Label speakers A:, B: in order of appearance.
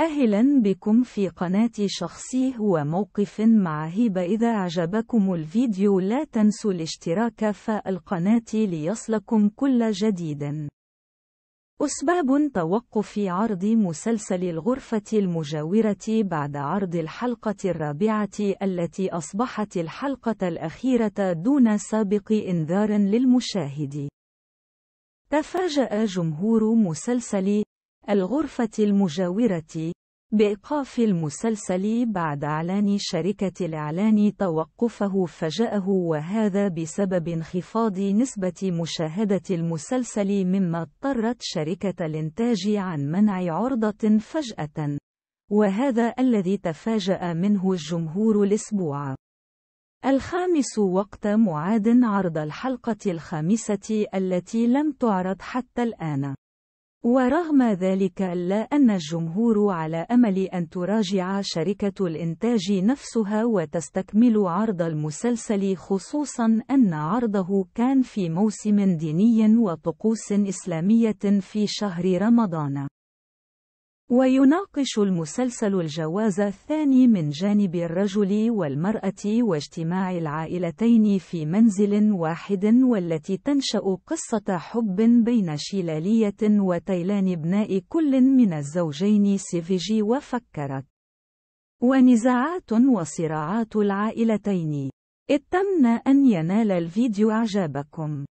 A: أهلا بكم في قناة شخصي هو موقف مع هبة إذا أعجبكم الفيديو لا تنسوا الاشتراك في القناة ليصلكم كل جديد أسباب توقف عرض مسلسل الغرفة المجاورة بعد عرض الحلقة الرابعة التي أصبحت الحلقة الأخيرة دون سابق إنذار للمشاهد تفاجأ جمهور مسلسل الغرفة المجاورة بإيقاف المسلسل بعد إعلان شركة الإعلان توقفه فجأه وهذا بسبب انخفاض نسبة مشاهدة المسلسل مما اضطرت شركة الإنتاج عن منع عرضة فجأة وهذا الذي تفاجأ منه الجمهور الأسبوع الخامس وقت معاد عرض الحلقة الخامسة التي لم تعرض حتى الآن ورغم ذلك إلا أن الجمهور على أمل أن تراجع شركة الإنتاج نفسها وتستكمل عرض المسلسل خصوصا أن عرضه كان في موسم ديني وطقوس إسلامية في شهر رمضان ويناقش المسلسل الجواز الثاني من جانب الرجل والمرأة واجتماع العائلتين في منزل واحد والتي تنشأ قصة حب بين شيلالية وتيلان ابناء كل من الزوجين سيفيجي وفكرت ونزاعات وصراعات العائلتين اتمنى أن ينال الفيديو إعجابكم